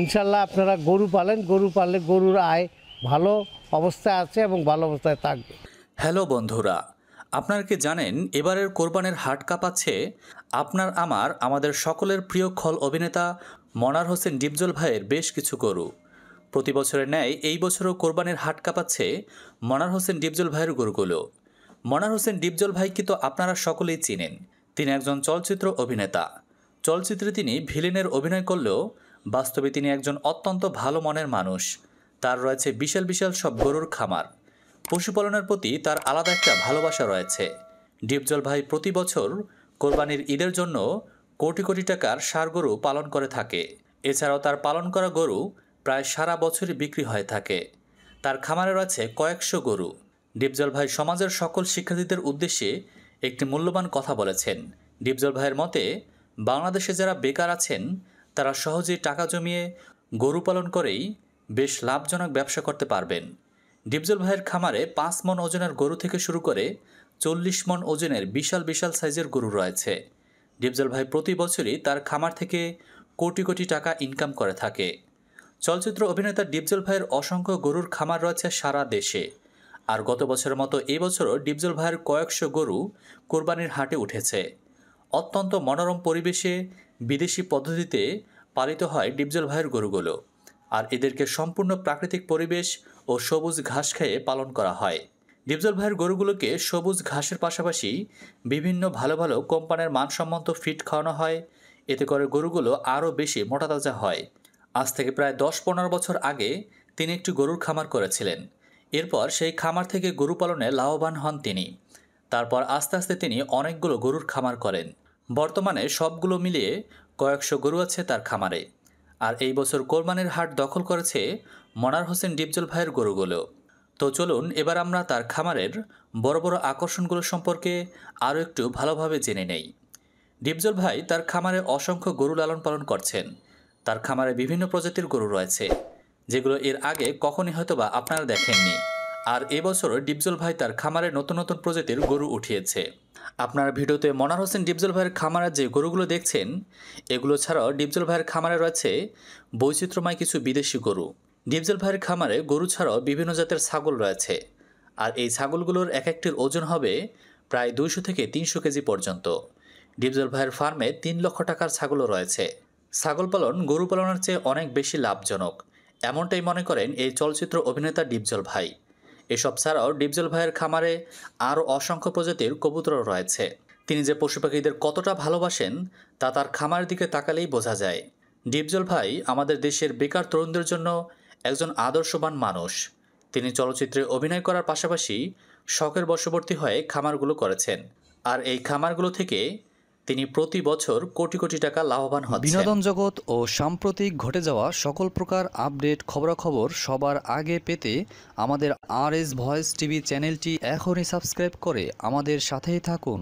ইনশাল্লাহ আপনারা গরু পালেন গরু পাললে গরুর আয় ভালো অবস্থায় আছে এবং ভালো অবস্থায় থাকবে হ্যালো বন্ধুরা আপনারা কি জানেন এবারের কোরবানের হাট আছে আপনার আমার আমাদের সকলের প্রিয় খল অভিনেতা মনার হোসেন ডিপজল ভাইয়ের বেশ কিছু গরু প্রতি বছরের ন্যায় এই বছরও কোরবানির হাট আছে মনার হোসেন ডিপজল ভাইয়ের গরুগুলো মনার হোসেন ডিপজল ভাইকে তো আপনারা সকলেই চিনেন তিনি একজন চলচ্চিত্র অভিনেতা চলচ্চিত্রে তিনি ভিলেনের অভিনয় করলেও বাস্তবে তিনি একজন অত্যন্ত ভালো মনের মানুষ তার রয়েছে বিশাল বিশাল সব গরুর খামার পশুপালনের প্রতি তার আলাদা একটা ভালোবাসা রয়েছে ডিপজল ভাই প্রতি বছর কোরবানির ঈদের জন্য কোটি কোটি টাকার সার গরু পালন করে থাকে এছাড়াও তার পালন করা গরু প্রায় সারা বছরই বিক্রি হয়ে থাকে তার খামারে রয়েছে কয়েকশো গরু ডিপজল ভাই সমাজের সকল শিক্ষার্থীদের উদ্দেশ্যে একটি মূল্যবান কথা বলেছেন ডিপজল ভাইয়ের মতে বাংলাদেশে যারা বেকার আছেন তারা সহজেই টাকা জমিয়ে গরু পালন করেই বেশ লাভজনক ব্যবসা করতে পারবেন ডিপজল ভাইয়ের খামারে পাঁচ মন ওজনের গরু থেকে শুরু করে চল্লিশ মন ওজনের বিশাল বিশাল সাইজের গরু রয়েছে ডিপজল ভাই প্রতি বছরই তার খামার থেকে কোটি কোটি টাকা ইনকাম করে থাকে চলচ্চিত্র অভিনেতা ডিপজল ভাইয়ের অসংখ্য গরুর খামার রয়েছে সারা দেশে আর গত বছরের মতো এবছরও ডিপজল ভাইয়ের কয়েকশো গরু কোরবানির হাটে উঠেছে অত্যন্ত মনোরম পরিবেশে বিদেশি পদ্ধতিতে পালিত হয় ডিপজল ভাইয়ের গরুগুলো আর এদেরকে সম্পূর্ণ প্রাকৃতিক পরিবেশ ও সবুজ ঘাস খেয়ে পালন করা হয় ডিপজল ভাইয়ের গরুগুলোকে সবুজ ঘাসের পাশাপাশি বিভিন্ন ভালো ভালো কোম্পানির মানসম্মত ফিট খাওয়ানো হয় এতে করে গরুগুলো আরও বেশি মোটাতাজা হয় আজ থেকে প্রায় দশ পনেরো বছর আগে তিনি একটি গরুর খামার করেছিলেন এরপর সেই খামার থেকে গরু পালনে লাভবান হন তিনি তারপর আস্তে আস্তে তিনি অনেকগুলো গরুর খামার করেন বর্তমানে সবগুলো মিলিয়ে কয়েকশো গরু আছে তার খামারে আর এই বছর কোরবানির হাট দখল করেছে মনার হোসেন ডিপজল ভাইয়ের গরুগুলো তো চলুন এবার আমরা তার খামারের বড় বড় আকর্ষণগুলো সম্পর্কে আরও একটু ভালোভাবে জেনে নেই ডিপজল ভাই তার খামারে অসংখ্য গরু লালন পালন করছেন তার খামারে বিভিন্ন প্রজাতির গরু রয়েছে যেগুলো এর আগে কখনই হয়তো বা আপনারা দেখেননি আর এবছর ডিপজল ভাই তার খামারে নতুন নতুন প্রজাতির গরু উঠিয়েছে আপনার ভিডিওতে মনার হোসেন ডিপজল ভাইয়ের খামারের যে গরুগুলো দেখছেন এগুলো ছাড়াও ডিপজল ভাইয়ের খামারে রয়েছে বৈচিত্র্যময় কিছু বিদেশি গরু ডিপজল ভাইয়ের খামারে গরু ছাড়াও বিভিন্ন জাতের ছাগল রয়েছে আর এই ছাগলগুলোর এক একটির ওজন হবে প্রায় দুইশো থেকে তিনশো কেজি পর্যন্ত ডিপজল ভাইয়ের ফার্মে তিন লক্ষ টাকার ছাগলও রয়েছে ছাগল পালন গরু পালনের চেয়ে অনেক বেশি লাভজনক এমনটাই মনে করেন এই চলচ্চিত্র অভিনেতা ডিপজল ভাই এসব ছাড়াও ডিপজল ভাইয়ের খামারে আরও অসংখ্য প্রজাতির কবুতরও রয়েছে তিনি যে পশু পাখিদের কতটা ভালোবাসেন তা তার খামারের দিকে তাকালেই বোঝা যায় ডিপজল ভাই আমাদের দেশের বেকার তরুণদের জন্য একজন আদর্শবান মানুষ তিনি চলচ্চিত্রে অভিনয় করার পাশাপাশি শখের বশবর্তী হয়ে খামারগুলো করেছেন আর এই খামারগুলো থেকে তিনি প্রতি বছর কোটি কোটি টাকা লাভবান হন বিনোদন জগৎ ও সাম্প্রতিক ঘটে যাওয়া সকল প্রকার আপডেট খবরাখবর সবার আগে পেতে আমাদের আর এস ভয়েস টিভি চ্যানেলটি এখনই সাবস্ক্রাইব করে আমাদের সাথেই থাকুন